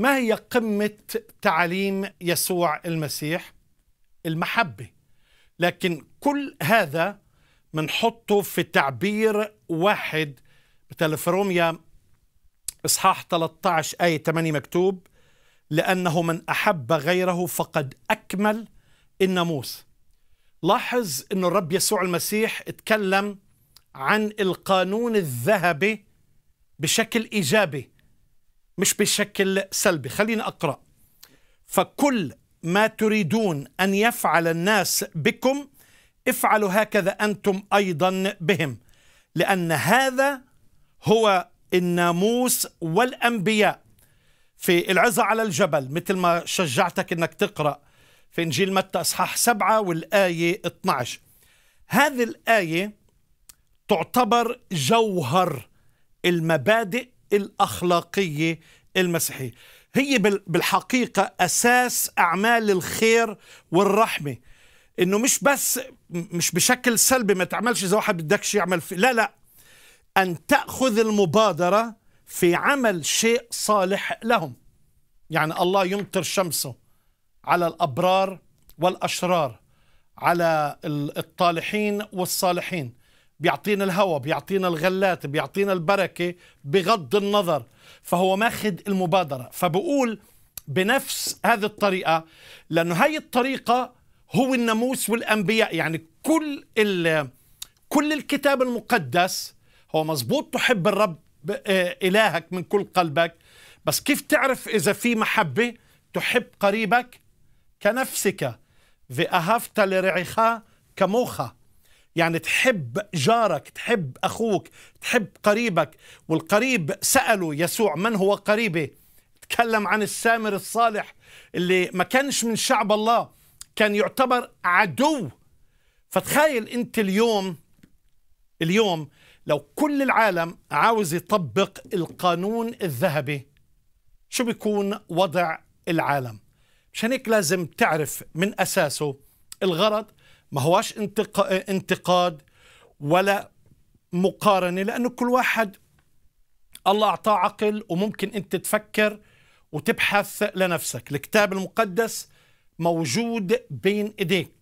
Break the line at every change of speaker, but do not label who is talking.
ما هي قمة تعاليم يسوع المسيح؟ المحبة لكن كل هذا بنحطه في تعبير واحد روميا إصحاح 13 آية 8 مكتوب لأنه من أحب غيره فقد أكمل الناموس لاحظ أن الرب يسوع المسيح اتكلم عن القانون الذهبي بشكل إيجابي مش بشكل سلبي خليني أقرأ فكل ما تريدون أن يفعل الناس بكم افعلوا هكذا أنتم أيضا بهم لأن هذا هو الناموس والأنبياء في العظة على الجبل مثل ما شجعتك أنك تقرأ في إنجيل متى إصحاح 7 والآية 12 هذه الآية تعتبر جوهر المبادئ الاخلاقيه المسيحيه هي بالحقيقه اساس اعمال الخير والرحمه انه مش بس مش بشكل سلبي ما تعملش اذا واحد بدكش يعمل في لا لا ان تاخذ المبادره في عمل شيء صالح لهم يعني الله يمطر شمسه على الابرار والاشرار على الطالحين والصالحين بيعطينا الهواء بيعطينا الغلات بيعطينا البركة بغض النظر فهو ماخذ المبادرة فبقول بنفس هذه الطريقة لأنه هاي الطريقة هو الناموس والأنبياء يعني كل ال... كل الكتاب المقدس هو مزبوط تحب الرب آه، إلهك من كل قلبك بس كيف تعرف إذا في محبة تحب قريبك كنفسك في أهفت لرعيخا كموخة يعني تحب جارك تحب أخوك تحب قريبك والقريب سأله يسوع من هو قريبي تكلم عن السامر الصالح اللي ما كانش من شعب الله كان يعتبر عدو فتخيل أنت اليوم اليوم لو كل العالم عاوز يطبق القانون الذهبي شو بيكون وضع العالم مشان هيك لازم تعرف من أساسه الغرض ما هواش انتقاد ولا مقارنة لأنه كل واحد الله أعطاه عقل وممكن أنت تفكر وتبحث لنفسك الكتاب المقدس موجود بين إيديك